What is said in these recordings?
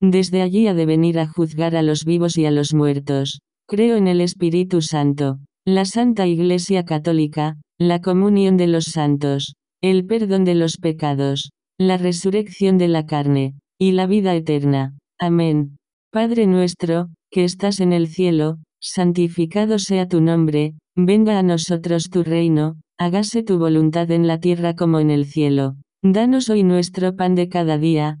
desde allí ha de venir a juzgar a los vivos y a los muertos. Creo en el Espíritu Santo, la Santa Iglesia Católica, la comunión de los santos, el perdón de los pecados, la resurrección de la carne, y la vida eterna. Amén. Padre nuestro, que estás en el cielo, santificado sea tu nombre, venga a nosotros tu reino, hágase tu voluntad en la tierra como en el cielo. Danos hoy nuestro pan de cada día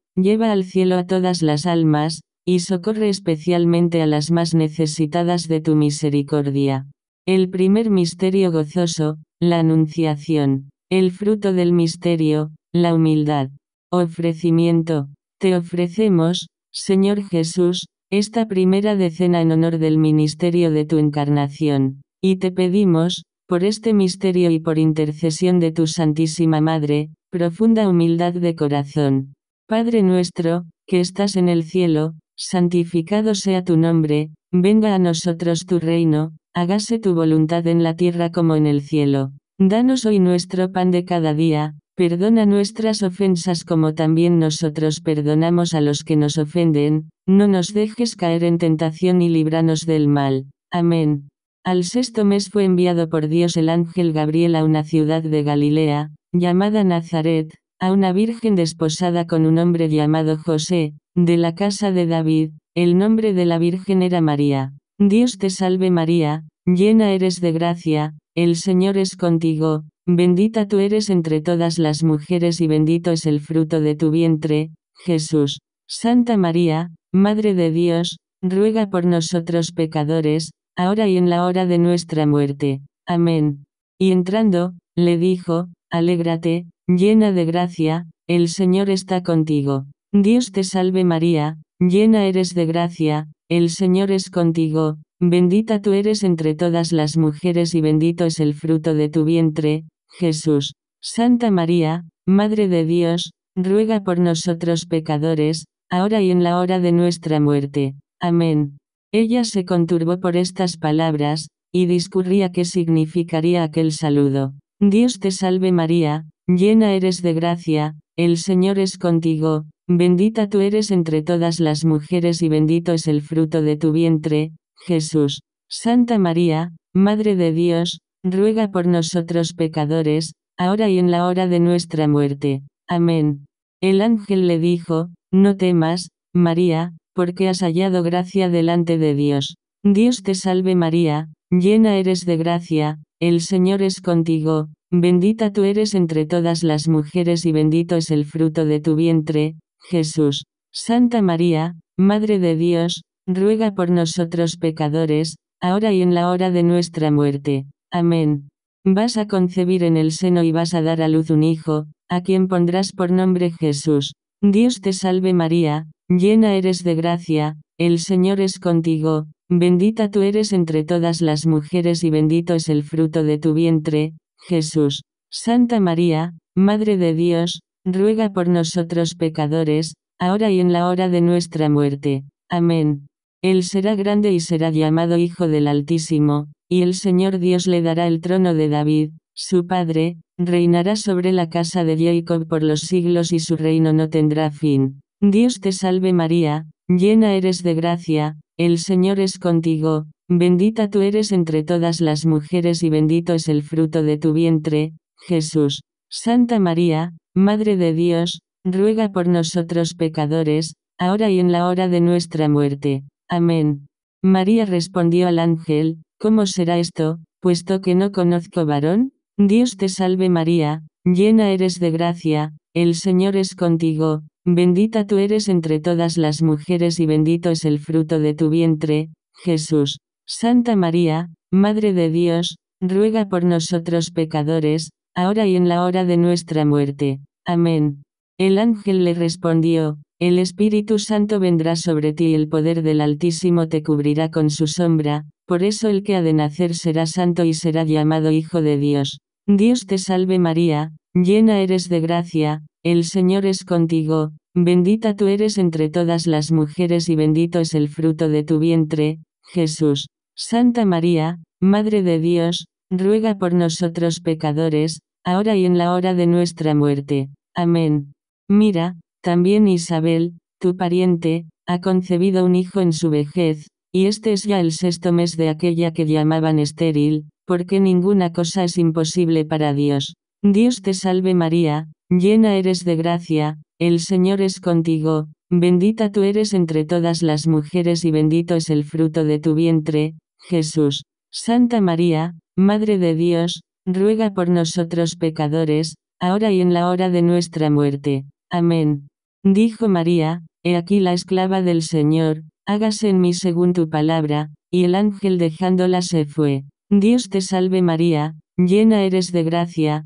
lleva al cielo a todas las almas, y socorre especialmente a las más necesitadas de tu misericordia. El primer misterio gozoso, la Anunciación. El fruto del misterio, la humildad. Ofrecimiento. Te ofrecemos, Señor Jesús, esta primera decena en honor del ministerio de tu encarnación. Y te pedimos, por este misterio y por intercesión de tu Santísima Madre, profunda humildad de corazón Padre nuestro, que estás en el cielo, santificado sea tu nombre, venga a nosotros tu reino, hágase tu voluntad en la tierra como en el cielo. Danos hoy nuestro pan de cada día, perdona nuestras ofensas como también nosotros perdonamos a los que nos ofenden, no nos dejes caer en tentación y líbranos del mal. Amén. Al sexto mes fue enviado por Dios el ángel Gabriel a una ciudad de Galilea, llamada Nazaret, a una virgen desposada con un hombre llamado José, de la casa de David, el nombre de la virgen era María. Dios te salve María, llena eres de gracia, el Señor es contigo, bendita tú eres entre todas las mujeres y bendito es el fruto de tu vientre, Jesús. Santa María, Madre de Dios, ruega por nosotros pecadores, ahora y en la hora de nuestra muerte. Amén. Y entrando, le dijo, Alégrate, llena de gracia, el Señor está contigo. Dios te salve María, llena eres de gracia, el Señor es contigo, bendita tú eres entre todas las mujeres y bendito es el fruto de tu vientre, Jesús. Santa María, Madre de Dios, ruega por nosotros pecadores, ahora y en la hora de nuestra muerte. Amén. Ella se conturbó por estas palabras, y discurría qué significaría aquel saludo. Dios te salve María, llena eres de gracia, el Señor es contigo, bendita tú eres entre todas las mujeres y bendito es el fruto de tu vientre, Jesús. Santa María, Madre de Dios, ruega por nosotros pecadores, ahora y en la hora de nuestra muerte. Amén. El ángel le dijo, No temas, María, porque has hallado gracia delante de Dios. Dios te salve María, llena eres de gracia, el Señor es contigo, bendita tú eres entre todas las mujeres y bendito es el fruto de tu vientre, Jesús. Santa María, Madre de Dios, ruega por nosotros pecadores, ahora y en la hora de nuestra muerte. Amén. Vas a concebir en el seno y vas a dar a luz un hijo, a quien pondrás por nombre Jesús. Dios te salve María, llena eres de gracia, el Señor es contigo, bendita tú eres entre todas las mujeres y bendito es el fruto de tu vientre, Jesús. Santa María, Madre de Dios, ruega por nosotros pecadores, ahora y en la hora de nuestra muerte. Amén. Él será grande y será llamado Hijo del Altísimo, y el Señor Dios le dará el trono de David, su padre, reinará sobre la casa de Jacob por los siglos y su reino no tendrá fin. Dios te salve María, llena eres de gracia, el Señor es contigo, bendita tú eres entre todas las mujeres y bendito es el fruto de tu vientre, Jesús. Santa María, Madre de Dios, ruega por nosotros pecadores, ahora y en la hora de nuestra muerte. Amén. María respondió al ángel, ¿cómo será esto, puesto que no conozco varón? Dios te salve María, llena eres de gracia, el Señor es contigo, Bendita tú eres entre todas las mujeres y bendito es el fruto de tu vientre, Jesús. Santa María, Madre de Dios, ruega por nosotros pecadores, ahora y en la hora de nuestra muerte. Amén. El ángel le respondió, El Espíritu Santo vendrá sobre ti y el poder del Altísimo te cubrirá con su sombra, por eso el que ha de nacer será santo y será llamado Hijo de Dios. Dios te salve María, llena eres de gracia, el Señor es contigo, bendita tú eres entre todas las mujeres y bendito es el fruto de tu vientre, Jesús. Santa María, Madre de Dios, ruega por nosotros pecadores, ahora y en la hora de nuestra muerte. Amén. Mira, también Isabel, tu pariente, ha concebido un hijo en su vejez, y este es ya el sexto mes de aquella que llamaban estéril, porque ninguna cosa es imposible para Dios. Dios te salve María, llena eres de gracia, el Señor es contigo, bendita tú eres entre todas las mujeres y bendito es el fruto de tu vientre, Jesús. Santa María, Madre de Dios, ruega por nosotros pecadores, ahora y en la hora de nuestra muerte. Amén. Dijo María, He aquí la esclava del Señor, hágase en mí según tu palabra, y el ángel dejándola se fue. Dios te salve María, llena eres de gracia,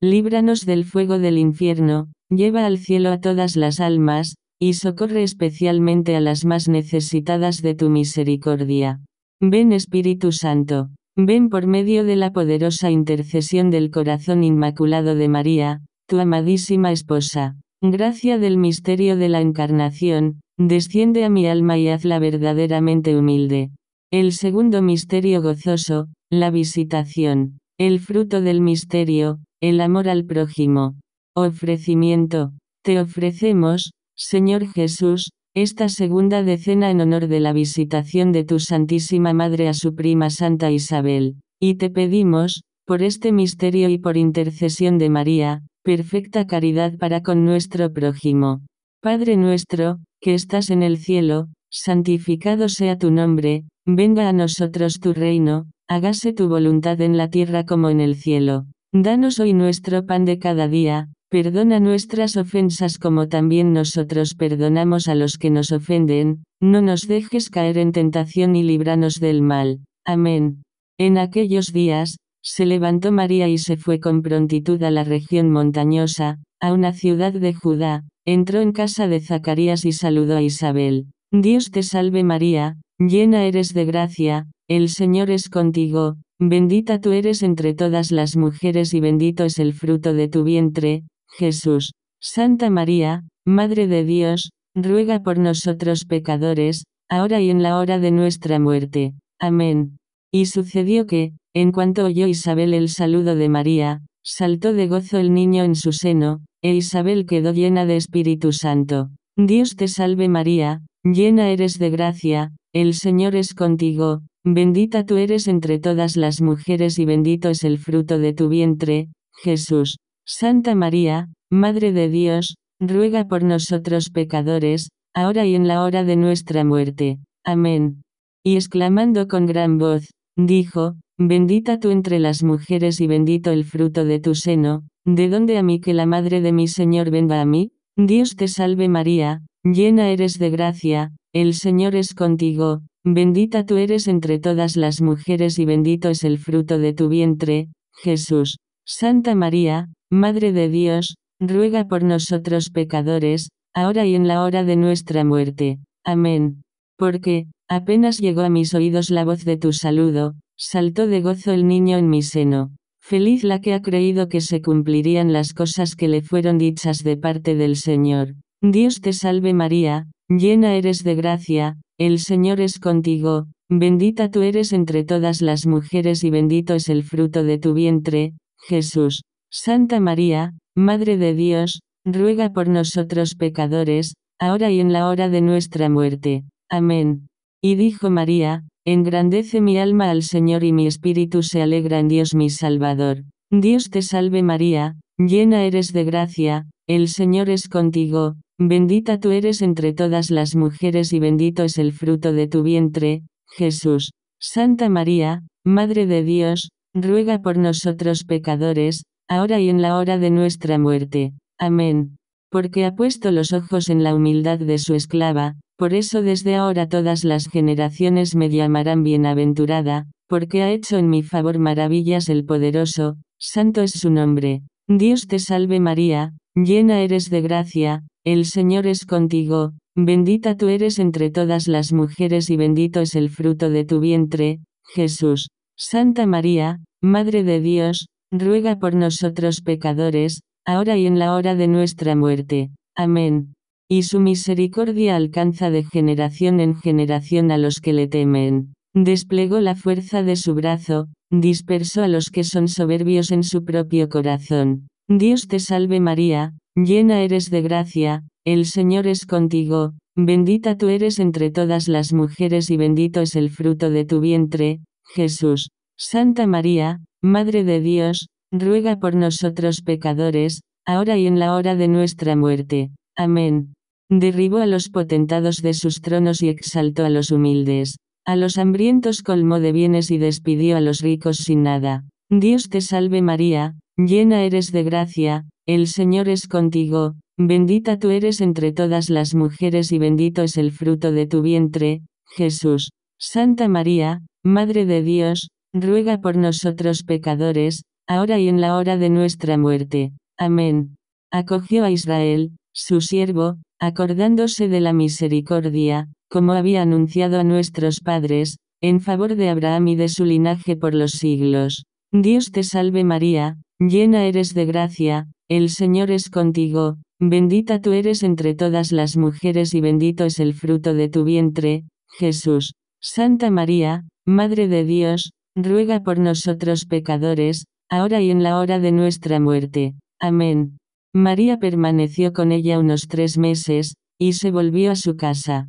líbranos del fuego del infierno, lleva al cielo a todas las almas, y socorre especialmente a las más necesitadas de tu misericordia. Ven Espíritu Santo, ven por medio de la poderosa intercesión del corazón inmaculado de María, tu amadísima esposa. Gracia del misterio de la encarnación, desciende a mi alma y hazla verdaderamente humilde. El segundo misterio gozoso, la visitación. El fruto del misterio, el amor al prójimo. Ofrecimiento. Te ofrecemos, Señor Jesús, esta segunda decena en honor de la visitación de tu Santísima Madre a su prima Santa Isabel. Y te pedimos, por este misterio y por intercesión de María, perfecta caridad para con nuestro prójimo. Padre nuestro, que estás en el cielo, santificado sea tu nombre, venga a nosotros tu reino, hágase tu voluntad en la tierra como en el cielo. Danos hoy nuestro pan de cada día, perdona nuestras ofensas como también nosotros perdonamos a los que nos ofenden, no nos dejes caer en tentación y líbranos del mal. Amén. En aquellos días, se levantó María y se fue con prontitud a la región montañosa, a una ciudad de Judá, entró en casa de Zacarías y saludó a Isabel. Dios te salve María, llena eres de gracia, el Señor es contigo, bendita tú eres entre todas las mujeres y bendito es el fruto de tu vientre, Jesús. Santa María, Madre de Dios, ruega por nosotros pecadores, ahora y en la hora de nuestra muerte. Amén. Y sucedió que, en cuanto oyó Isabel el saludo de María, saltó de gozo el niño en su seno, e Isabel quedó llena de Espíritu Santo. Dios te salve María, llena eres de gracia, el Señor es contigo, Bendita tú eres entre todas las mujeres y bendito es el fruto de tu vientre, Jesús. Santa María, Madre de Dios, ruega por nosotros pecadores, ahora y en la hora de nuestra muerte. Amén. Y exclamando con gran voz, dijo, Bendita tú entre las mujeres y bendito el fruto de tu seno, ¿de dónde a mí que la Madre de mi Señor venga a mí? Dios te salve María, llena eres de gracia, el Señor es contigo, Bendita tú eres entre todas las mujeres y bendito es el fruto de tu vientre, Jesús. Santa María, Madre de Dios, ruega por nosotros pecadores, ahora y en la hora de nuestra muerte. Amén. Porque, apenas llegó a mis oídos la voz de tu saludo, saltó de gozo el niño en mi seno. Feliz la que ha creído que se cumplirían las cosas que le fueron dichas de parte del Señor. Dios te salve María, Llena eres de gracia, el Señor es contigo, bendita tú eres entre todas las mujeres y bendito es el fruto de tu vientre, Jesús. Santa María, Madre de Dios, ruega por nosotros pecadores, ahora y en la hora de nuestra muerte. Amén. Y dijo María, engrandece mi alma al Señor y mi espíritu se alegra en Dios mi Salvador. Dios te salve María, llena eres de gracia, el Señor es contigo, bendita tú eres entre todas las mujeres y bendito es el fruto de tu vientre, Jesús. Santa María, Madre de Dios, ruega por nosotros pecadores, ahora y en la hora de nuestra muerte. Amén. Porque ha puesto los ojos en la humildad de su esclava, por eso desde ahora todas las generaciones me llamarán bienaventurada, porque ha hecho en mi favor maravillas el poderoso, santo es su nombre. Dios te salve María, llena eres de gracia, el Señor es contigo, bendita tú eres entre todas las mujeres y bendito es el fruto de tu vientre, Jesús. Santa María, Madre de Dios, ruega por nosotros pecadores, ahora y en la hora de nuestra muerte. Amén. Y su misericordia alcanza de generación en generación a los que le temen. Desplegó la fuerza de su brazo, dispersó a los que son soberbios en su propio corazón. Dios te salve María, llena eres de gracia, el Señor es contigo, bendita tú eres entre todas las mujeres y bendito es el fruto de tu vientre, Jesús. Santa María, Madre de Dios, ruega por nosotros pecadores, ahora y en la hora de nuestra muerte. Amén. Derribó a los potentados de sus tronos y exaltó a los humildes. A los hambrientos colmó de bienes y despidió a los ricos sin nada. Dios te salve María, llena eres de gracia, el Señor es contigo, bendita tú eres entre todas las mujeres y bendito es el fruto de tu vientre, Jesús. Santa María, Madre de Dios, ruega por nosotros pecadores, ahora y en la hora de nuestra muerte. Amén. Acogió a Israel, su siervo, acordándose de la misericordia, como había anunciado a nuestros padres, en favor de Abraham y de su linaje por los siglos. Dios te salve María, llena eres de gracia, el Señor es contigo, bendita tú eres entre todas las mujeres y bendito es el fruto de tu vientre, Jesús. Santa María, Madre de Dios, ruega por nosotros pecadores, ahora y en la hora de nuestra muerte. Amén. María permaneció con ella unos tres meses, y se volvió a su casa.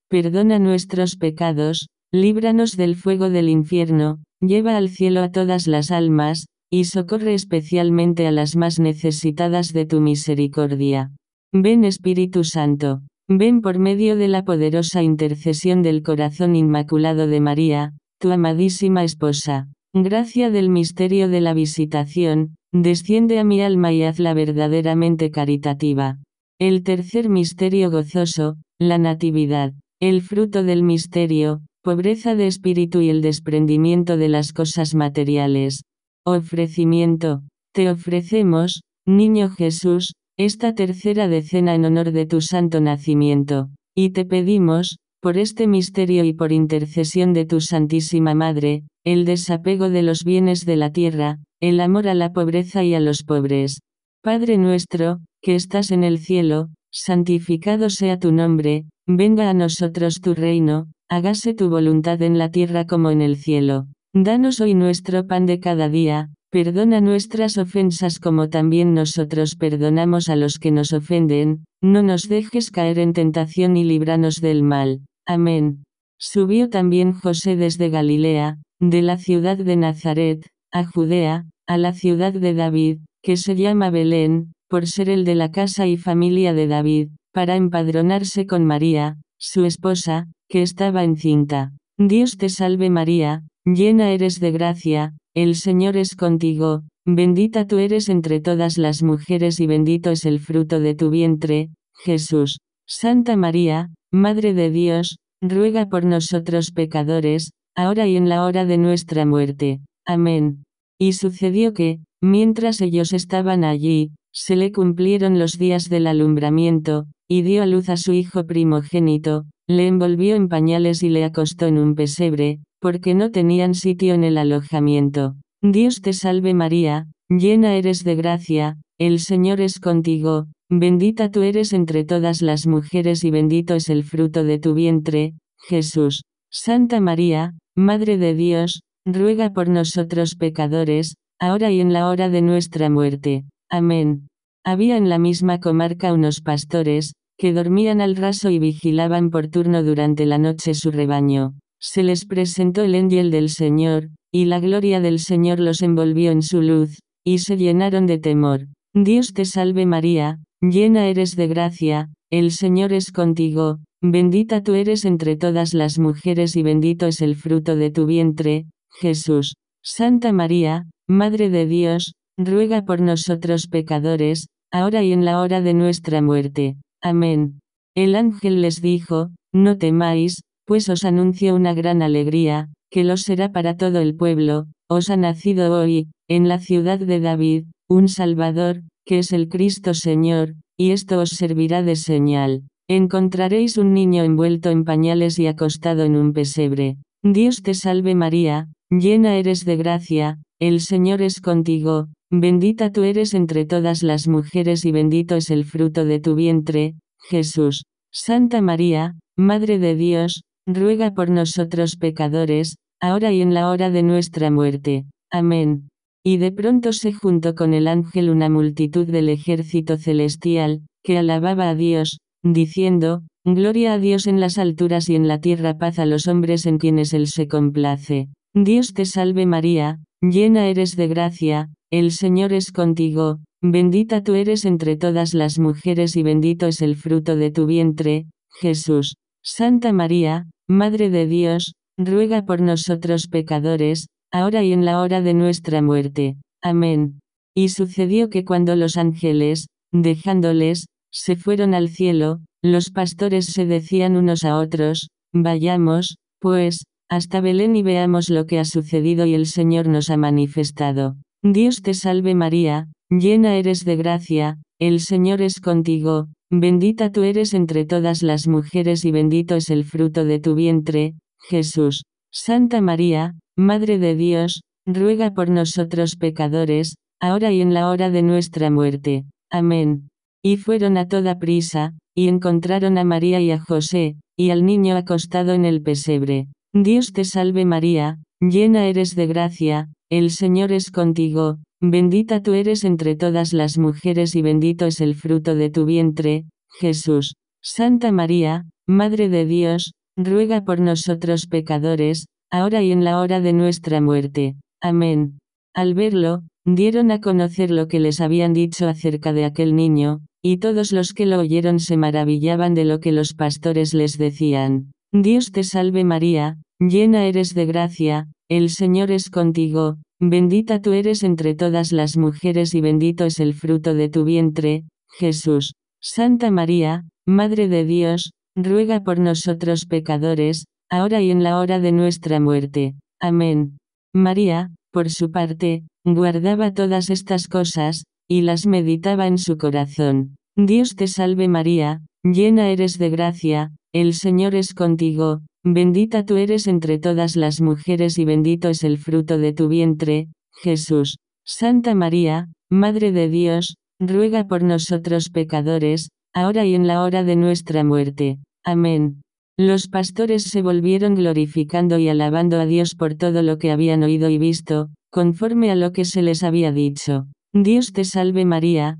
perdona nuestros pecados, líbranos del fuego del infierno, lleva al cielo a todas las almas, y socorre especialmente a las más necesitadas de tu misericordia. Ven Espíritu Santo, ven por medio de la poderosa intercesión del corazón inmaculado de María, tu amadísima esposa. Gracia del misterio de la visitación, desciende a mi alma y hazla verdaderamente caritativa. El tercer misterio gozoso, la Natividad. El fruto del misterio, pobreza de espíritu y el desprendimiento de las cosas materiales. Ofrecimiento. Te ofrecemos, Niño Jesús, esta tercera decena en honor de tu santo nacimiento, y te pedimos, por este misterio y por intercesión de tu Santísima Madre, el desapego de los bienes de la tierra, el amor a la pobreza y a los pobres. Padre nuestro, que estás en el cielo, santificado sea tu nombre, venga a nosotros tu reino, hágase tu voluntad en la tierra como en el cielo. Danos hoy nuestro pan de cada día, perdona nuestras ofensas como también nosotros perdonamos a los que nos ofenden, no nos dejes caer en tentación y líbranos del mal. Amén. Subió también José desde Galilea, de la ciudad de Nazaret, a Judea, a la ciudad de David, que se llama Belén, por ser el de la casa y familia de David, para empadronarse con María, su esposa, que estaba encinta. Dios te salve María, llena eres de gracia, el Señor es contigo, bendita tú eres entre todas las mujeres y bendito es el fruto de tu vientre, Jesús. Santa María, Madre de Dios, ruega por nosotros pecadores, ahora y en la hora de nuestra muerte. Amén. Y sucedió que, mientras ellos estaban allí, se le cumplieron los días del alumbramiento, y dio a luz a su hijo primogénito, le envolvió en pañales y le acostó en un pesebre, porque no tenían sitio en el alojamiento. Dios te salve María, llena eres de gracia, el Señor es contigo, bendita tú eres entre todas las mujeres y bendito es el fruto de tu vientre, Jesús. Santa María, Madre de Dios, ruega por nosotros pecadores, ahora y en la hora de nuestra muerte. Amén. Había en la misma comarca unos pastores, que dormían al raso y vigilaban por turno durante la noche su rebaño. Se les presentó el ángel del Señor, y la gloria del Señor los envolvió en su luz, y se llenaron de temor. Dios te salve María, llena eres de gracia, el Señor es contigo, bendita tú eres entre todas las mujeres y bendito es el fruto de tu vientre, Jesús. Santa María, Madre de Dios, ruega por nosotros pecadores, ahora y en la hora de nuestra muerte. Amén. El ángel les dijo, No temáis, pues os anuncio una gran alegría, que lo será para todo el pueblo, os ha nacido hoy, en la ciudad de David, un Salvador, que es el Cristo Señor, y esto os servirá de señal. Encontraréis un niño envuelto en pañales y acostado en un pesebre. Dios te salve María, llena eres de gracia, el Señor es contigo, Bendita tú eres entre todas las mujeres y bendito es el fruto de tu vientre, Jesús. Santa María, Madre de Dios, ruega por nosotros pecadores, ahora y en la hora de nuestra muerte. Amén. Y de pronto se juntó con el ángel una multitud del ejército celestial, que alababa a Dios, diciendo, Gloria a Dios en las alturas y en la tierra paz a los hombres en quienes Él se complace. Dios te salve María, llena eres de gracia, el Señor es contigo, bendita tú eres entre todas las mujeres y bendito es el fruto de tu vientre, Jesús. Santa María, Madre de Dios, ruega por nosotros pecadores, ahora y en la hora de nuestra muerte. Amén. Y sucedió que cuando los ángeles, dejándoles, se fueron al cielo, los pastores se decían unos a otros, vayamos, pues, hasta Belén y veamos lo que ha sucedido y el Señor nos ha manifestado. Dios te salve María, llena eres de gracia, el Señor es contigo, bendita tú eres entre todas las mujeres y bendito es el fruto de tu vientre, Jesús. Santa María, Madre de Dios, ruega por nosotros pecadores, ahora y en la hora de nuestra muerte. Amén. Y fueron a toda prisa, y encontraron a María y a José, y al niño acostado en el pesebre. Dios te salve María, llena eres de gracia, el Señor es contigo, bendita tú eres entre todas las mujeres y bendito es el fruto de tu vientre, Jesús. Santa María, Madre de Dios, ruega por nosotros pecadores, ahora y en la hora de nuestra muerte. Amén. Al verlo, dieron a conocer lo que les habían dicho acerca de aquel niño, y todos los que lo oyeron se maravillaban de lo que los pastores les decían. Dios te salve María, llena eres de gracia, el Señor es contigo, bendita tú eres entre todas las mujeres y bendito es el fruto de tu vientre, Jesús. Santa María, Madre de Dios, ruega por nosotros pecadores, ahora y en la hora de nuestra muerte. Amén. María, por su parte, guardaba todas estas cosas, y las meditaba en su corazón. Dios te salve María, llena eres de gracia, el Señor es contigo, bendita tú eres entre todas las mujeres y bendito es el fruto de tu vientre, Jesús. Santa María, Madre de Dios, ruega por nosotros pecadores, ahora y en la hora de nuestra muerte. Amén. Los pastores se volvieron glorificando y alabando a Dios por todo lo que habían oído y visto, conforme a lo que se les había dicho. Dios te salve María,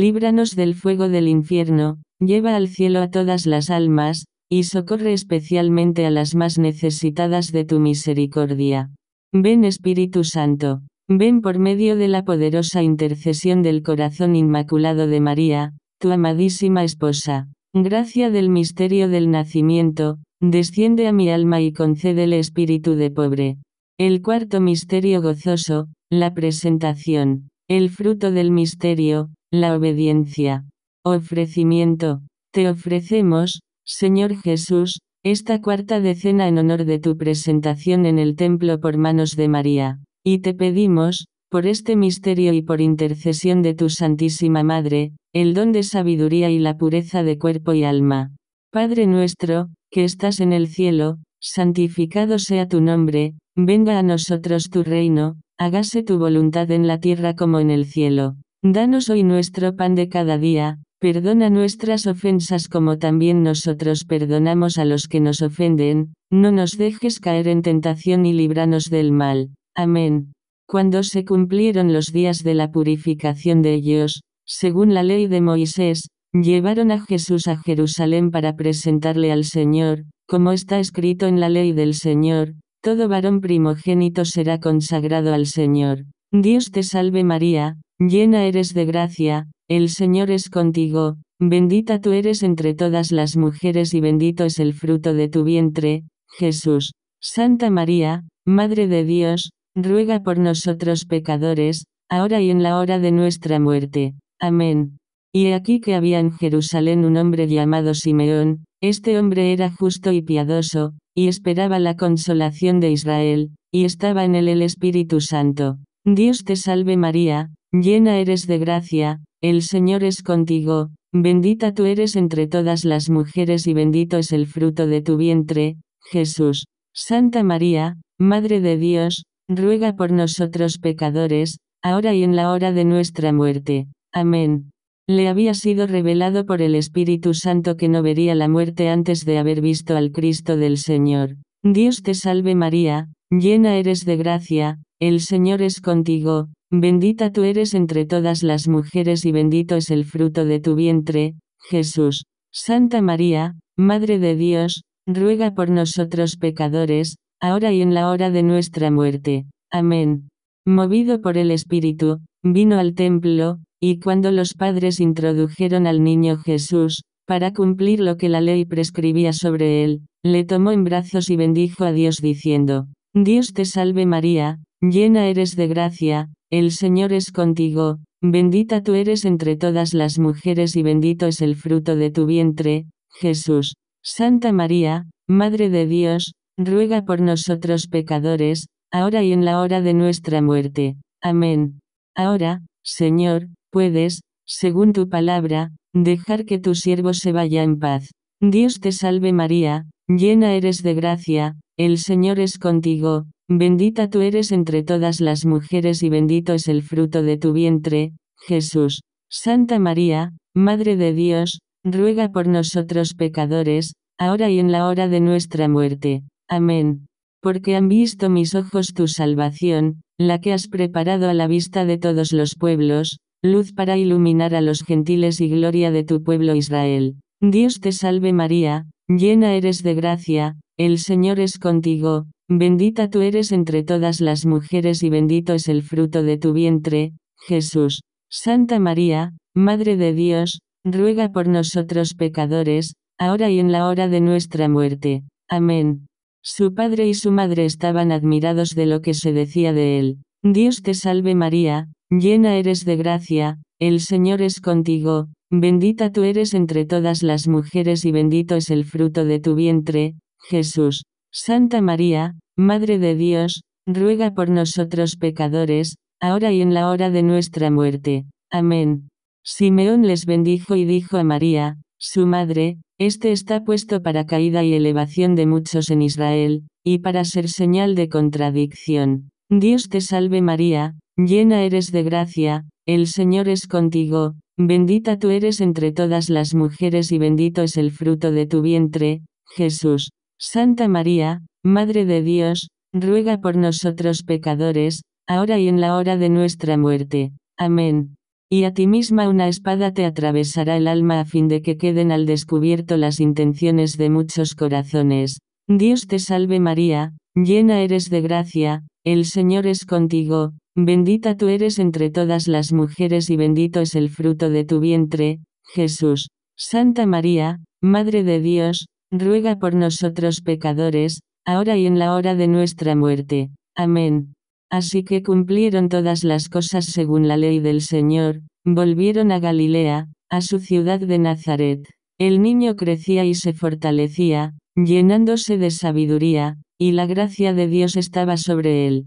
líbranos del fuego del infierno, lleva al cielo a todas las almas, y socorre especialmente a las más necesitadas de tu misericordia. Ven Espíritu Santo, ven por medio de la poderosa intercesión del corazón inmaculado de María, tu amadísima esposa. Gracia del misterio del nacimiento, desciende a mi alma y concédele espíritu de pobre. El cuarto misterio gozoso, la presentación. El fruto del misterio, la obediencia. Ofrecimiento. Te ofrecemos, Señor Jesús, esta cuarta decena en honor de tu presentación en el templo por manos de María. Y te pedimos, por este misterio y por intercesión de tu Santísima Madre, el don de sabiduría y la pureza de cuerpo y alma. Padre nuestro, que estás en el cielo, santificado sea tu nombre, venga a nosotros tu reino, hágase tu voluntad en la tierra como en el cielo. Danos hoy nuestro pan de cada día, perdona nuestras ofensas como también nosotros perdonamos a los que nos ofenden, no nos dejes caer en tentación y líbranos del mal. Amén. Cuando se cumplieron los días de la purificación de ellos, según la ley de Moisés, llevaron a Jesús a Jerusalén para presentarle al Señor, como está escrito en la ley del Señor, todo varón primogénito será consagrado al Señor Dios te salve María, llena eres de gracia, el Señor es contigo, bendita tú eres entre todas las mujeres y bendito es el fruto de tu vientre, Jesús. Santa María, Madre de Dios, ruega por nosotros pecadores, ahora y en la hora de nuestra muerte. Amén. Y aquí que había en Jerusalén un hombre llamado Simeón, este hombre era justo y piadoso, y esperaba la consolación de Israel, y estaba en él el Espíritu Santo. Dios te salve María, llena eres de gracia, el Señor es contigo, bendita tú eres entre todas las mujeres y bendito es el fruto de tu vientre, Jesús. Santa María, Madre de Dios, ruega por nosotros pecadores, ahora y en la hora de nuestra muerte. Amén. Le había sido revelado por el Espíritu Santo que no vería la muerte antes de haber visto al Cristo del Señor. Dios te salve María, llena eres de gracia, el Señor es contigo, bendita tú eres entre todas las mujeres y bendito es el fruto de tu vientre, Jesús. Santa María, Madre de Dios, ruega por nosotros pecadores, ahora y en la hora de nuestra muerte. Amén. Movido por el Espíritu, vino al templo, y cuando los padres introdujeron al niño Jesús, para cumplir lo que la ley prescribía sobre él, le tomó en brazos y bendijo a Dios diciendo, Dios te salve María, llena eres de gracia, el Señor es contigo, bendita tú eres entre todas las mujeres y bendito es el fruto de tu vientre, Jesús. Santa María, Madre de Dios, ruega por nosotros pecadores, ahora y en la hora de nuestra muerte. Amén. Ahora, Señor, puedes, según tu palabra, dejar que tu siervo se vaya en paz. Dios te salve María, llena eres de gracia, el Señor es contigo, bendita tú eres entre todas las mujeres y bendito es el fruto de tu vientre, Jesús. Santa María, Madre de Dios, ruega por nosotros pecadores, ahora y en la hora de nuestra muerte. Amén. Porque han visto mis ojos tu salvación, la que has preparado a la vista de todos los pueblos, luz para iluminar a los gentiles y gloria de tu pueblo Israel. Dios te salve María, llena eres de gracia, el Señor es contigo, bendita tú eres entre todas las mujeres y bendito es el fruto de tu vientre, Jesús. Santa María, Madre de Dios, ruega por nosotros pecadores, ahora y en la hora de nuestra muerte. Amén. Su padre y su madre estaban admirados de lo que se decía de él. Dios te salve María, llena eres de gracia, el Señor es contigo, Bendita tú eres entre todas las mujeres y bendito es el fruto de tu vientre, Jesús. Santa María, Madre de Dios, ruega por nosotros pecadores, ahora y en la hora de nuestra muerte. Amén. Simeón les bendijo y dijo a María, su madre, este está puesto para caída y elevación de muchos en Israel, y para ser señal de contradicción. Dios te salve María, llena eres de gracia, el Señor es contigo, bendita tú eres entre todas las mujeres y bendito es el fruto de tu vientre, Jesús. Santa María, Madre de Dios, ruega por nosotros pecadores, ahora y en la hora de nuestra muerte. Amén. Y a ti misma una espada te atravesará el alma a fin de que queden al descubierto las intenciones de muchos corazones. Dios te salve María, llena eres de gracia, el Señor es contigo, Bendita tú eres entre todas las mujeres y bendito es el fruto de tu vientre, Jesús. Santa María, Madre de Dios, ruega por nosotros pecadores, ahora y en la hora de nuestra muerte. Amén. Así que cumplieron todas las cosas según la ley del Señor, volvieron a Galilea, a su ciudad de Nazaret. El niño crecía y se fortalecía, llenándose de sabiduría, y la gracia de Dios estaba sobre él.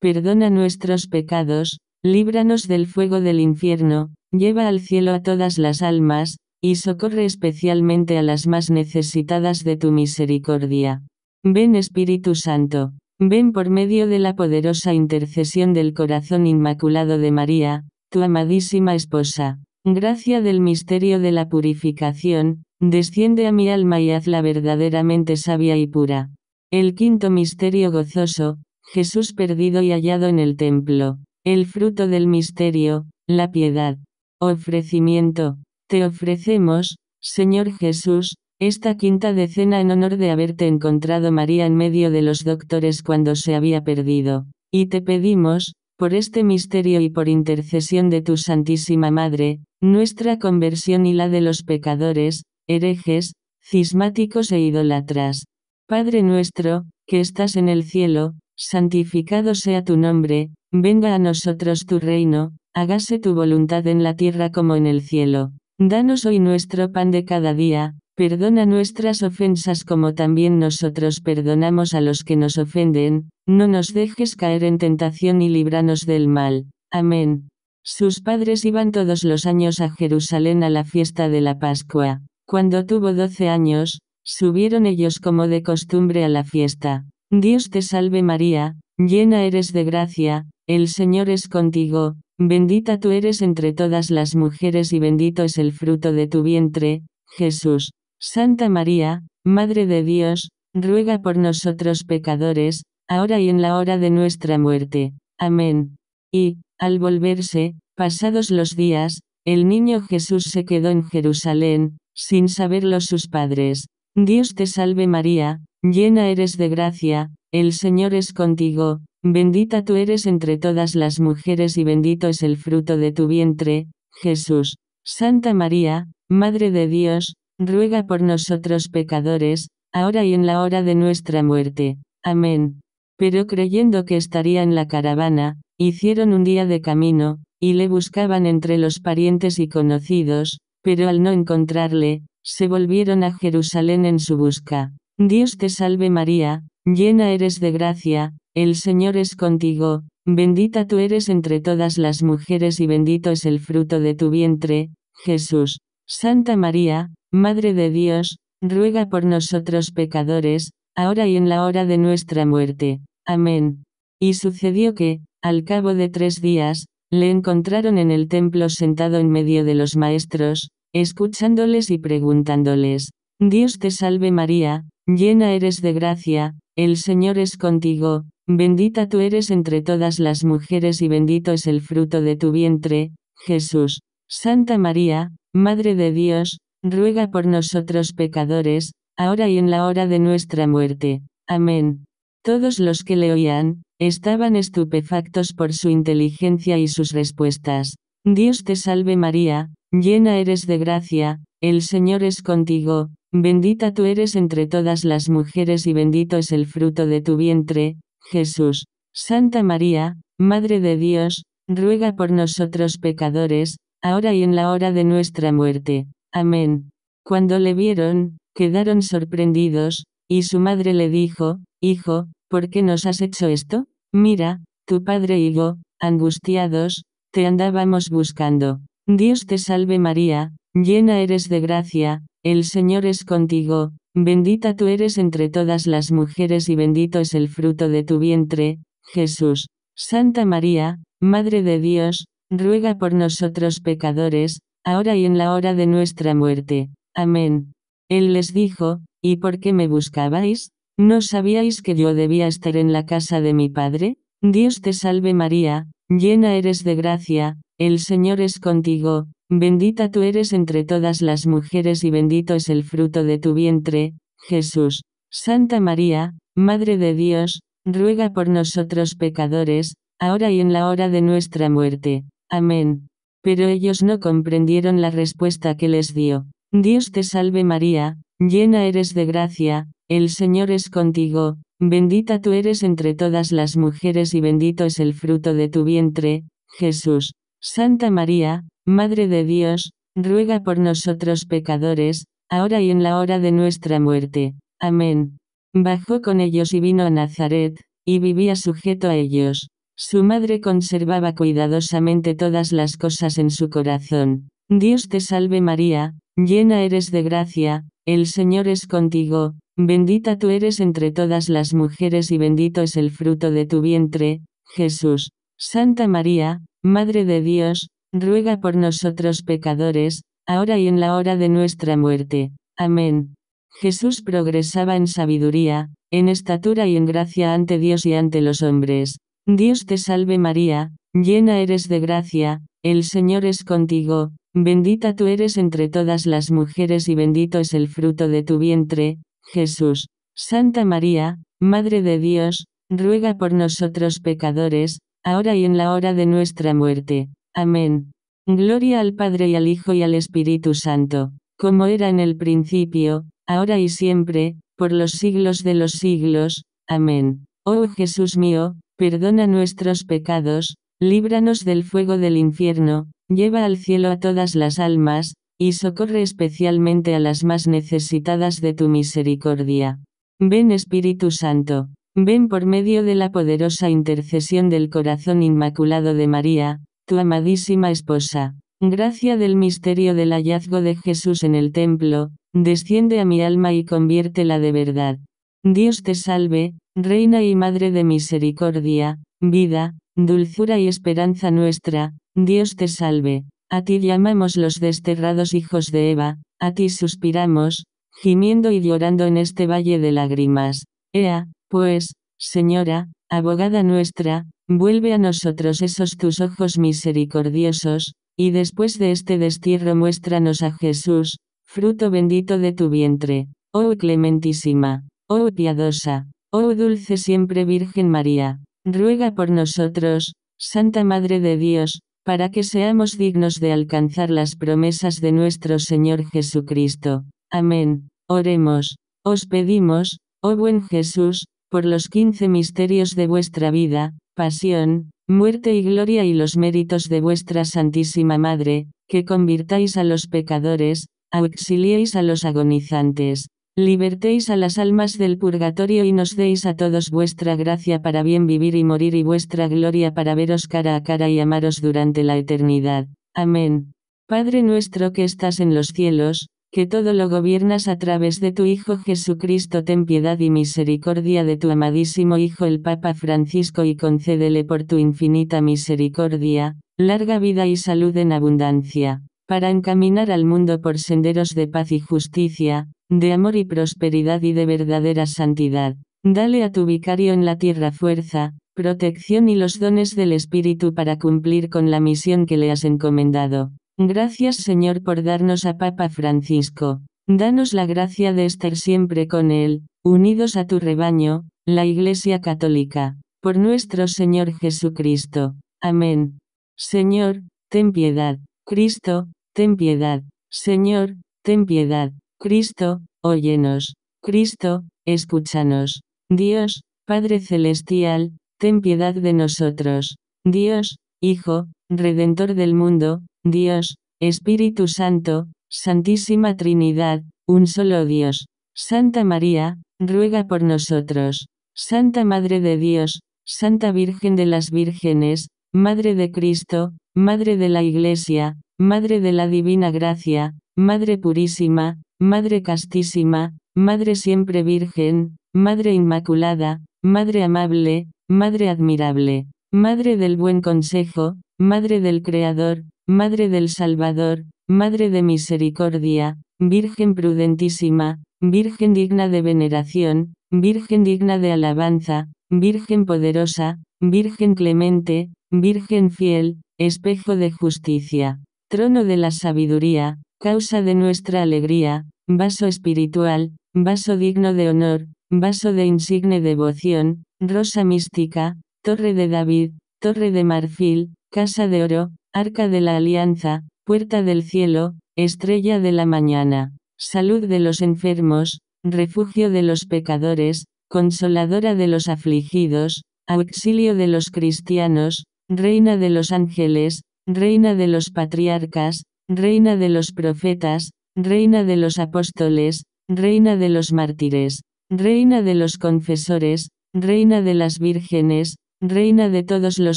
perdona nuestros pecados, líbranos del fuego del infierno, lleva al cielo a todas las almas, y socorre especialmente a las más necesitadas de tu misericordia. Ven Espíritu Santo, ven por medio de la poderosa intercesión del corazón inmaculado de María, tu amadísima esposa. Gracia del misterio de la purificación, desciende a mi alma y hazla verdaderamente sabia y pura. El quinto misterio gozoso, Jesús perdido y hallado en el templo. El fruto del misterio, la piedad. Ofrecimiento. Te ofrecemos, Señor Jesús, esta quinta decena en honor de haberte encontrado María en medio de los doctores cuando se había perdido. Y te pedimos, por este misterio y por intercesión de tu Santísima Madre, nuestra conversión y la de los pecadores, herejes, cismáticos e idólatras. Padre nuestro, que estás en el cielo, santificado sea tu nombre, venga a nosotros tu reino, hágase tu voluntad en la tierra como en el cielo. Danos hoy nuestro pan de cada día, perdona nuestras ofensas como también nosotros perdonamos a los que nos ofenden, no nos dejes caer en tentación y líbranos del mal. Amén. Sus padres iban todos los años a Jerusalén a la fiesta de la Pascua. Cuando tuvo doce años, subieron ellos como de costumbre a la fiesta. Dios te salve María, llena eres de gracia, el Señor es contigo, bendita tú eres entre todas las mujeres y bendito es el fruto de tu vientre, Jesús. Santa María, Madre de Dios, ruega por nosotros pecadores, ahora y en la hora de nuestra muerte. Amén. Y, al volverse, pasados los días, el niño Jesús se quedó en Jerusalén, sin saberlo sus padres. Dios te salve María, llena eres de gracia, el Señor es contigo, bendita tú eres entre todas las mujeres y bendito es el fruto de tu vientre, Jesús. Santa María, Madre de Dios, ruega por nosotros pecadores, ahora y en la hora de nuestra muerte. Amén. Pero creyendo que estaría en la caravana, hicieron un día de camino, y le buscaban entre los parientes y conocidos, pero al no encontrarle, se volvieron a Jerusalén en su busca. Dios te salve María, llena eres de gracia, el Señor es contigo, bendita tú eres entre todas las mujeres y bendito es el fruto de tu vientre, Jesús. Santa María, Madre de Dios, ruega por nosotros pecadores, ahora y en la hora de nuestra muerte. Amén. Y sucedió que, al cabo de tres días, le encontraron en el templo sentado en medio de los maestros, escuchándoles y preguntándoles, Dios te salve María, llena eres de gracia, el Señor es contigo, bendita tú eres entre todas las mujeres y bendito es el fruto de tu vientre, Jesús. Santa María, Madre de Dios, ruega por nosotros pecadores, ahora y en la hora de nuestra muerte. Amén. Todos los que le oían, estaban estupefactos por su inteligencia y sus respuestas. Dios te salve María, Llena eres de gracia, el Señor es contigo, bendita tú eres entre todas las mujeres y bendito es el fruto de tu vientre, Jesús. Santa María, Madre de Dios, ruega por nosotros pecadores, ahora y en la hora de nuestra muerte. Amén. Cuando le vieron, quedaron sorprendidos, y su madre le dijo, Hijo, ¿por qué nos has hecho esto? Mira, tu padre y yo, angustiados, te andábamos buscando. Dios te salve María, llena eres de gracia, el Señor es contigo, bendita tú eres entre todas las mujeres y bendito es el fruto de tu vientre, Jesús. Santa María, Madre de Dios, ruega por nosotros pecadores, ahora y en la hora de nuestra muerte. Amén. Él les dijo, ¿y por qué me buscabais? ¿No sabíais que yo debía estar en la casa de mi Padre? Dios te salve María, llena eres de gracia, el Señor es contigo, bendita tú eres entre todas las mujeres y bendito es el fruto de tu vientre, Jesús. Santa María, Madre de Dios, ruega por nosotros pecadores, ahora y en la hora de nuestra muerte. Amén. Pero ellos no comprendieron la respuesta que les dio. Dios te salve María, llena eres de gracia, el Señor es contigo, bendita tú eres entre todas las mujeres y bendito es el fruto de tu vientre, Jesús. Santa María, Madre de Dios, ruega por nosotros pecadores, ahora y en la hora de nuestra muerte. Amén. Bajó con ellos y vino a Nazaret, y vivía sujeto a ellos. Su madre conservaba cuidadosamente todas las cosas en su corazón. Dios te salve María, llena eres de gracia, el Señor es contigo, bendita tú eres entre todas las mujeres y bendito es el fruto de tu vientre, Jesús. Santa María, Madre de Dios, ruega por nosotros pecadores, ahora y en la hora de nuestra muerte. Amén. Jesús progresaba en sabiduría, en estatura y en gracia ante Dios y ante los hombres. Dios te salve María, llena eres de gracia, el Señor es contigo, bendita tú eres entre todas las mujeres y bendito es el fruto de tu vientre, Jesús. Santa María, Madre de Dios, ruega por nosotros pecadores, ahora y en la hora de nuestra muerte. Amén. Gloria al Padre y al Hijo y al Espíritu Santo, como era en el principio, ahora y siempre, por los siglos de los siglos. Amén. Oh Jesús mío, perdona nuestros pecados, líbranos del fuego del infierno, lleva al cielo a todas las almas, y socorre especialmente a las más necesitadas de tu misericordia. Ven Espíritu Santo. Ven por medio de la poderosa intercesión del corazón inmaculado de María, tu amadísima esposa. Gracia del misterio del hallazgo de Jesús en el templo, desciende a mi alma y conviértela de verdad. Dios te salve, Reina y Madre de Misericordia, vida, dulzura y esperanza nuestra, Dios te salve. A ti llamamos los desterrados hijos de Eva, a ti suspiramos, gimiendo y llorando en este valle de lágrimas. Ea, pues, Señora, abogada nuestra, vuelve a nosotros esos tus ojos misericordiosos, y después de este destierro muéstranos a Jesús, fruto bendito de tu vientre, oh clementísima, oh piadosa, oh dulce siempre Virgen María, ruega por nosotros, Santa Madre de Dios, para que seamos dignos de alcanzar las promesas de nuestro Señor Jesucristo. Amén. Oremos. Os pedimos, oh buen Jesús, por los quince misterios de vuestra vida, pasión, muerte y gloria y los méritos de vuestra Santísima Madre, que convirtáis a los pecadores, auxiliéis a los agonizantes, libertéis a las almas del purgatorio y nos deis a todos vuestra gracia para bien vivir y morir y vuestra gloria para veros cara a cara y amaros durante la eternidad. Amén. Padre nuestro que estás en los cielos, que todo lo gobiernas a través de tu Hijo Jesucristo. Ten piedad y misericordia de tu amadísimo Hijo el Papa Francisco y concédele por tu infinita misericordia, larga vida y salud en abundancia, para encaminar al mundo por senderos de paz y justicia, de amor y prosperidad y de verdadera santidad. Dale a tu vicario en la tierra fuerza, protección y los dones del Espíritu para cumplir con la misión que le has encomendado Gracias Señor por darnos a Papa Francisco. Danos la gracia de estar siempre con Él, unidos a tu rebaño, la Iglesia Católica. Por nuestro Señor Jesucristo. Amén. Señor, ten piedad. Cristo, ten piedad. Señor, ten piedad. Cristo, óyenos. Cristo, escúchanos. Dios, Padre Celestial, ten piedad de nosotros. Dios, Hijo, Redentor del mundo, Dios, Espíritu Santo, Santísima Trinidad, un solo Dios. Santa María, ruega por nosotros. Santa Madre de Dios, Santa Virgen de las Vírgenes, Madre de Cristo, Madre de la Iglesia, Madre de la Divina Gracia, Madre Purísima, Madre Castísima, Madre Siempre Virgen, Madre Inmaculada, Madre Amable, Madre Admirable, Madre del Buen Consejo, Madre del Creador, Madre del Salvador, Madre de Misericordia, Virgen prudentísima, Virgen digna de veneración, Virgen digna de alabanza, Virgen poderosa, Virgen clemente, Virgen fiel, espejo de justicia, trono de la sabiduría, causa de nuestra alegría, vaso espiritual, vaso digno de honor, vaso de insigne devoción, rosa mística, torre de David, torre de marfil, casa de oro, Arca de la Alianza, Puerta del Cielo, Estrella de la Mañana, Salud de los enfermos, Refugio de los pecadores, Consoladora de los afligidos, Auxilio de los cristianos, Reina de los ángeles, Reina de los patriarcas, Reina de los profetas, Reina de los apóstoles, Reina de los mártires, Reina de los confesores, Reina de las vírgenes, Reina de todos los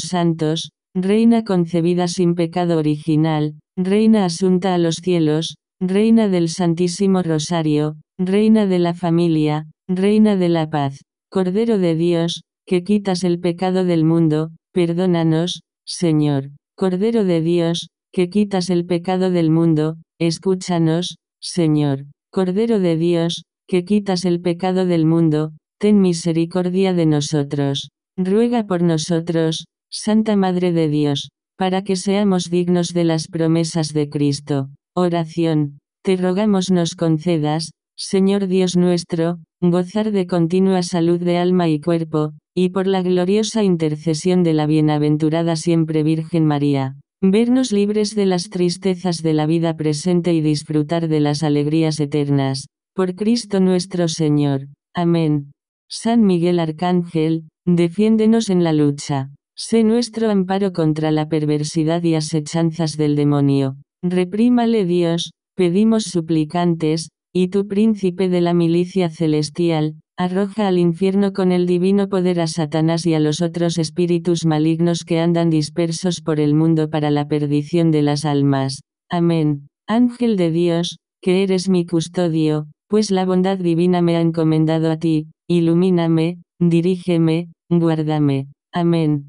santos, Reina concebida sin pecado original, Reina asunta a los cielos, Reina del Santísimo Rosario, Reina de la familia, Reina de la paz, Cordero de Dios, que quitas el pecado del mundo, perdónanos, Señor, Cordero de Dios, que quitas el pecado del mundo, escúchanos, Señor, Cordero de Dios, que quitas el pecado del mundo, ten misericordia de nosotros. Ruega por nosotros, Santa Madre de Dios, para que seamos dignos de las promesas de Cristo. Oración, te rogamos nos concedas, Señor Dios nuestro, gozar de continua salud de alma y cuerpo, y por la gloriosa intercesión de la bienaventurada siempre Virgen María, vernos libres de las tristezas de la vida presente y disfrutar de las alegrías eternas. Por Cristo nuestro Señor. Amén. San Miguel Arcángel, defiéndenos en la lucha. Sé nuestro amparo contra la perversidad y asechanzas del demonio. Reprímale Dios, pedimos suplicantes, y tu príncipe de la milicia celestial, arroja al infierno con el divino poder a Satanás y a los otros espíritus malignos que andan dispersos por el mundo para la perdición de las almas. Amén. Ángel de Dios, que eres mi custodio, pues la bondad divina me ha encomendado a ti, ilumíname, dirígeme, guárdame. Amén.